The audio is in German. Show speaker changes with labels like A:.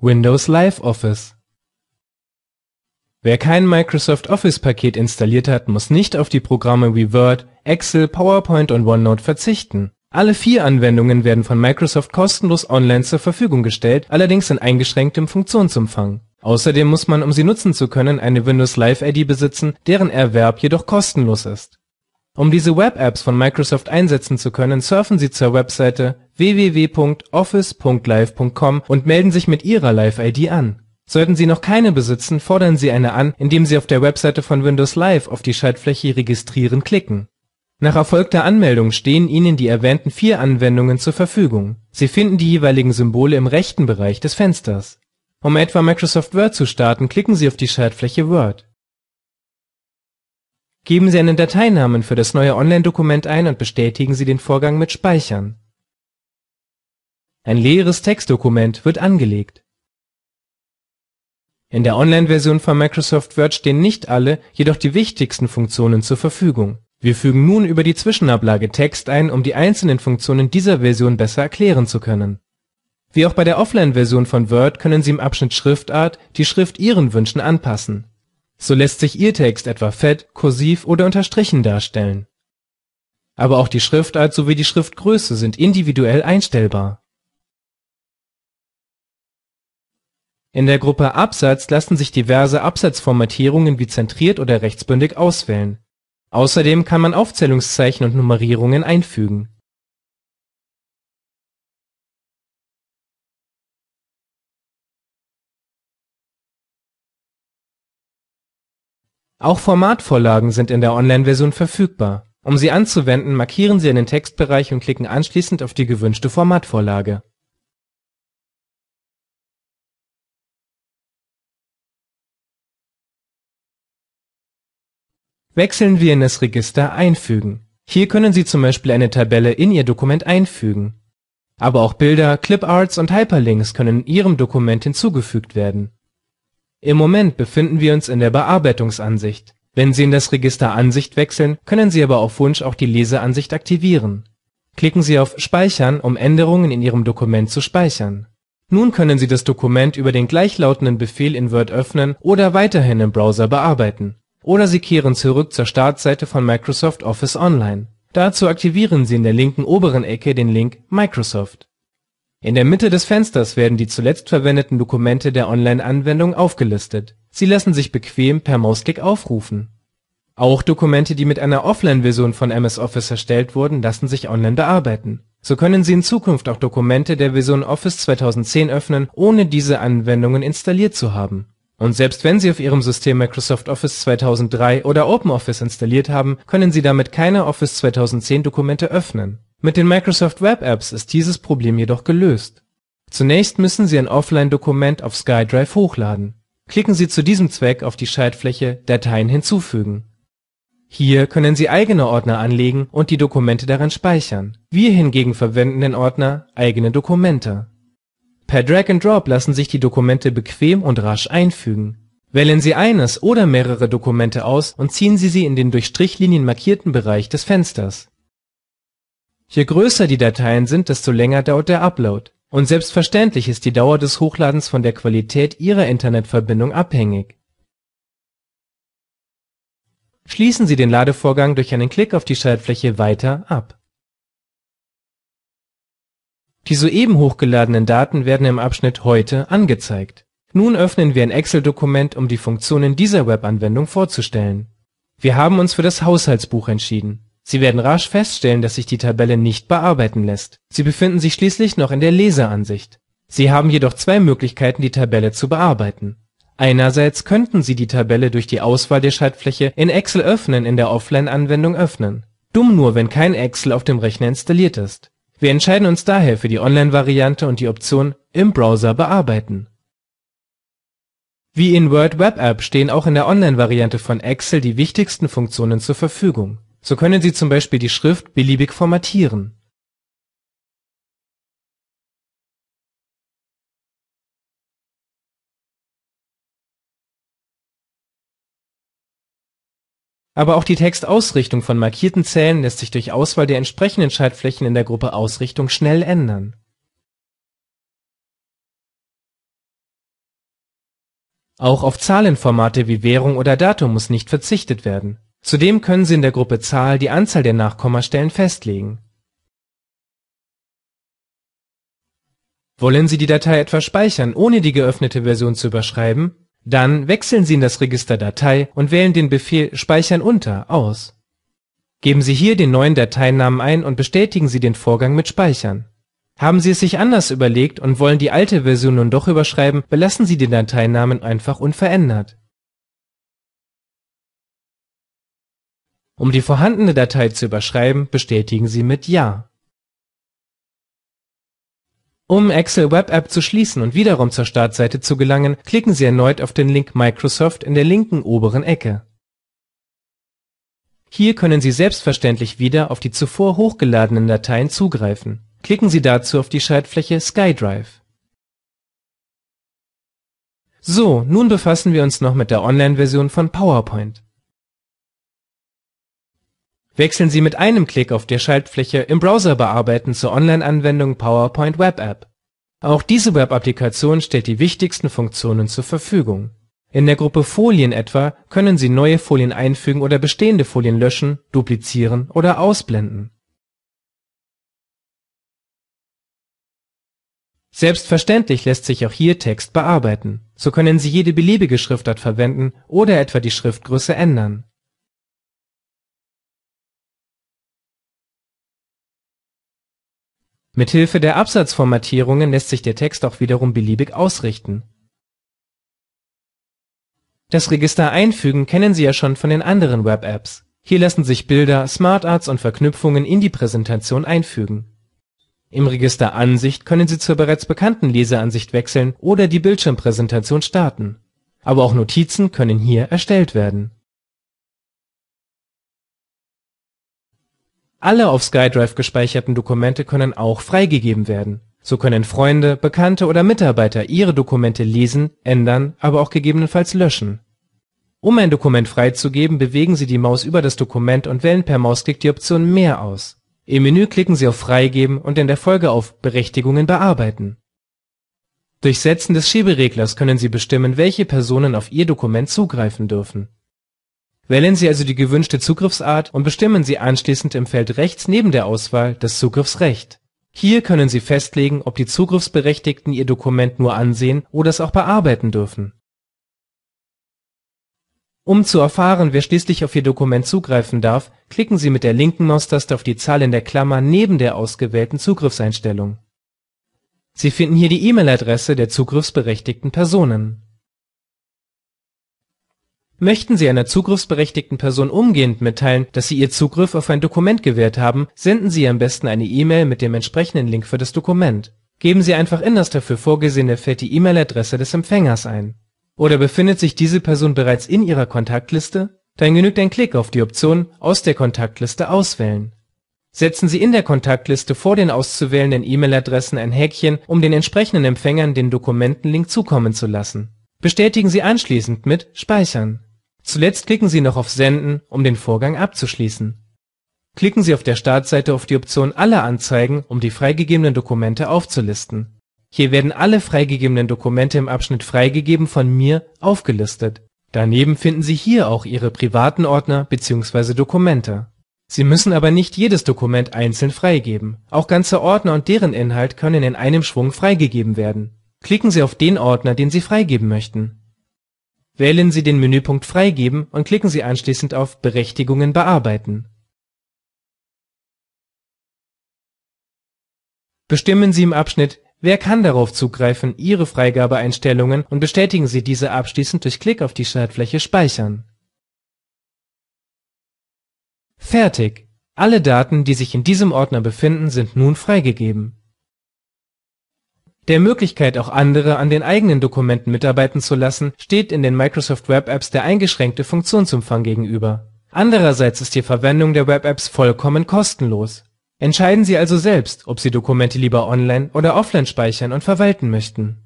A: Windows Live Office Wer kein Microsoft-Office-Paket installiert hat, muss nicht auf die Programme wie Word, Excel, PowerPoint und OneNote verzichten. Alle vier Anwendungen werden von Microsoft kostenlos online zur Verfügung gestellt, allerdings in eingeschränktem Funktionsumfang. Außerdem muss man, um sie nutzen zu können, eine Windows Live ID besitzen, deren Erwerb jedoch kostenlos ist. Um diese Web-Apps von Microsoft einsetzen zu können, surfen Sie zur Webseite www.office.live.com und melden sich mit Ihrer Live-ID an. Sollten Sie noch keine besitzen, fordern Sie eine an, indem Sie auf der Webseite von Windows Live auf die Schaltfläche Registrieren klicken. Nach erfolgter Anmeldung stehen Ihnen die erwähnten vier Anwendungen zur Verfügung. Sie finden die jeweiligen Symbole im rechten Bereich des Fensters. Um etwa Microsoft Word zu starten, klicken Sie auf die Schaltfläche Word. Geben Sie einen Dateinamen für das neue Online-Dokument ein und bestätigen Sie den Vorgang mit Speichern ein leeres Textdokument wird angelegt. In der Online-Version von Microsoft Word stehen nicht alle, jedoch die wichtigsten Funktionen zur Verfügung. Wir fügen nun über die Zwischenablage Text ein, um die einzelnen Funktionen dieser Version besser erklären zu können. Wie auch bei der Offline-Version von Word können Sie im Abschnitt Schriftart die Schrift Ihren Wünschen anpassen. So lässt sich Ihr Text etwa fett, kursiv oder unterstrichen darstellen. Aber auch die Schriftart sowie die Schriftgröße sind individuell einstellbar In der Gruppe Absatz lassen sich diverse Absatzformatierungen wie zentriert oder rechtsbündig auswählen. Außerdem kann man Aufzählungszeichen und Nummerierungen einfügen Auch Formatvorlagen sind in der Online-Version verfügbar. Um sie anzuwenden, markieren Sie einen Textbereich und klicken anschließend auf die gewünschte Formatvorlage Wechseln wir in das Register Einfügen. Hier können Sie zum Beispiel eine Tabelle in Ihr Dokument einfügen. Aber auch Bilder, Cliparts und Hyperlinks können in Ihrem Dokument hinzugefügt werden. Im Moment befinden wir uns in der Bearbeitungsansicht. Wenn Sie in das Register Ansicht wechseln, können Sie aber auf Wunsch auch die Leseansicht aktivieren. Klicken Sie auf Speichern, um Änderungen in Ihrem Dokument zu speichern. Nun können Sie das Dokument über den gleichlautenden Befehl in Word öffnen oder weiterhin im Browser bearbeiten oder Sie kehren zurück zur Startseite von Microsoft Office Online. Dazu aktivieren Sie in der linken oberen Ecke den Link „ Microsoft “. In der Mitte des Fensters werden die zuletzt verwendeten Dokumente der Online-Anwendung aufgelistet. Sie lassen sich bequem per Mausklick aufrufen. Auch Dokumente, die mit einer Offline-Version von MS Office erstellt wurden, lassen sich online bearbeiten. So können Sie in Zukunft auch Dokumente der Version Office 2010 öffnen, ohne diese Anwendungen installiert zu haben und selbst wenn Sie auf Ihrem System Microsoft Office 2003 oder OpenOffice installiert haben, können Sie damit keine Office-2010-Dokumente öffnen. Mit den Microsoft Web Apps ist dieses Problem jedoch gelöst. Zunächst müssen Sie ein Offline-Dokument auf SkyDrive hochladen. Klicken Sie zu diesem Zweck auf die Schaltfläche Dateien hinzufügen. Hier können Sie eigene Ordner anlegen und die Dokumente darin speichern. Wir hingegen verwenden den Ordner Eigene Dokumente. Per Drag and Drop lassen sich die Dokumente bequem und rasch einfügen. Wählen Sie eines oder mehrere Dokumente aus und ziehen Sie sie in den durch Strichlinien markierten Bereich des Fensters. Je größer die Dateien sind, desto länger dauert der Upload. Und selbstverständlich ist die Dauer des Hochladens von der Qualität Ihrer Internetverbindung abhängig. Schließen Sie den Ladevorgang durch einen Klick auf die Schaltfläche Weiter ab die soeben hochgeladenen Daten werden im Abschnitt Heute angezeigt. Nun öffnen wir ein Excel-Dokument, um die Funktionen dieser Webanwendung vorzustellen. Wir haben uns für das Haushaltsbuch entschieden. Sie werden rasch feststellen, dass sich die Tabelle nicht bearbeiten lässt. Sie befinden sich schließlich noch in der Leseransicht. Sie haben jedoch zwei Möglichkeiten, die Tabelle zu bearbeiten. Einerseits könnten Sie die Tabelle durch die Auswahl der Schaltfläche in Excel öffnen in der Offline-Anwendung öffnen. Dumm nur, wenn kein Excel auf dem Rechner installiert ist. Wir entscheiden uns daher für die Online-Variante und die Option Im Browser bearbeiten. Wie in Word Web App stehen auch in der Online-Variante von Excel die wichtigsten Funktionen zur Verfügung. So können Sie zum Beispiel die Schrift beliebig formatieren Aber auch die Textausrichtung von markierten Zellen lässt sich durch Auswahl der entsprechenden Schaltflächen in der Gruppe Ausrichtung schnell ändern. Auch auf Zahlenformate wie Währung oder Datum muss nicht verzichtet werden. Zudem können Sie in der Gruppe Zahl die Anzahl der Nachkommastellen festlegen. Wollen Sie die Datei etwa speichern, ohne die geöffnete Version zu überschreiben, dann wechseln Sie in das Register Datei und wählen den Befehl Speichern unter aus. Geben Sie hier den neuen Dateinamen ein und bestätigen Sie den Vorgang mit Speichern. Haben Sie es sich anders überlegt und wollen die alte Version nun doch überschreiben, belassen Sie den Dateinamen einfach unverändert. Um die vorhandene Datei zu überschreiben, bestätigen Sie mit Ja. Um Excel Web App zu schließen und wiederum zur Startseite zu gelangen, klicken Sie erneut auf den Link Microsoft in der linken oberen Ecke. Hier können Sie selbstverständlich wieder auf die zuvor hochgeladenen Dateien zugreifen. Klicken Sie dazu auf die Schaltfläche SkyDrive. So, nun befassen wir uns noch mit der Online-Version von PowerPoint wechseln Sie mit einem Klick auf der Schaltfläche Im Browser bearbeiten zur Online-Anwendung PowerPoint Web App. Auch diese Web-Applikation stellt die wichtigsten Funktionen zur Verfügung. In der Gruppe Folien etwa können Sie neue Folien einfügen oder bestehende Folien löschen, duplizieren oder ausblenden. Selbstverständlich lässt sich auch hier Text bearbeiten. So können Sie jede beliebige Schriftart verwenden oder etwa die Schriftgröße ändern Mithilfe der Absatzformatierungen lässt sich der Text auch wiederum beliebig ausrichten. Das Register einfügen kennen Sie ja schon von den anderen Web-Apps. Hier lassen sich Bilder, Smartarts und Verknüpfungen in die Präsentation einfügen. Im Register Ansicht können Sie zur bereits bekannten Leseansicht wechseln oder die Bildschirmpräsentation starten. Aber auch Notizen können hier erstellt werden Alle auf SkyDrive gespeicherten Dokumente können auch freigegeben werden. So können Freunde, Bekannte oder Mitarbeiter ihre Dokumente lesen, ändern, aber auch gegebenenfalls löschen. Um ein Dokument freizugeben, bewegen Sie die Maus über das Dokument und wählen per Mausklick die Option „ Mehr “aus. Im Menü klicken Sie auf Freigeben und in der Folge auf Berechtigungen bearbeiten. Durch Setzen des Schiebereglers können Sie bestimmen, welche Personen auf Ihr Dokument zugreifen dürfen Wählen Sie also die gewünschte Zugriffsart und bestimmen Sie anschließend im Feld rechts neben der Auswahl das Zugriffsrecht. Hier können Sie festlegen, ob die Zugriffsberechtigten Ihr Dokument nur ansehen oder es auch bearbeiten dürfen. Um zu erfahren, wer schließlich auf Ihr Dokument zugreifen darf, klicken Sie mit der linken Maustaste auf die Zahl in der Klammer neben der ausgewählten Zugriffseinstellung. Sie finden hier die E-Mail-Adresse der zugriffsberechtigten Personen Möchten Sie einer zugriffsberechtigten Person umgehend mitteilen, dass Sie ihr Zugriff auf ein Dokument gewährt haben, senden Sie am besten eine E-Mail mit dem entsprechenden Link für das Dokument. Geben Sie einfach in das dafür vorgesehene Feld die E-Mail-Adresse des Empfängers ein. Oder befindet sich diese Person bereits in Ihrer Kontaktliste? Dann genügt ein Klick auf die Option Aus der Kontaktliste auswählen. Setzen Sie in der Kontaktliste vor den auszuwählenden E-Mail-Adressen ein Häkchen, um den entsprechenden Empfängern den Dokumentenlink zukommen zu lassen. Bestätigen Sie anschließend mit Speichern Zuletzt klicken Sie noch auf Senden, um den Vorgang abzuschließen. Klicken Sie auf der Startseite auf die Option Alle Anzeigen, um die freigegebenen Dokumente aufzulisten. Hier werden alle freigegebenen Dokumente im Abschnitt Freigegeben von mir aufgelistet. Daneben finden Sie hier auch Ihre privaten Ordner bzw. Dokumente. Sie müssen aber nicht jedes Dokument einzeln freigeben. Auch ganze Ordner und deren Inhalt können in einem Schwung freigegeben werden. Klicken Sie auf den Ordner, den Sie freigeben möchten Wählen Sie den Menüpunkt Freigeben und klicken Sie anschließend auf Berechtigungen bearbeiten. Bestimmen Sie im Abschnitt Wer kann darauf zugreifen Ihre Freigabeeinstellungen und bestätigen Sie diese abschließend durch Klick auf die Schaltfläche Speichern. Fertig! Alle Daten, die sich in diesem Ordner befinden, sind nun freigegeben der Möglichkeit, auch andere an den eigenen Dokumenten mitarbeiten zu lassen, steht in den Microsoft Web Apps der eingeschränkte Funktionsumfang gegenüber. Andererseits ist die Verwendung der Web Apps vollkommen kostenlos. Entscheiden Sie also selbst, ob Sie Dokumente lieber online oder offline speichern und verwalten möchten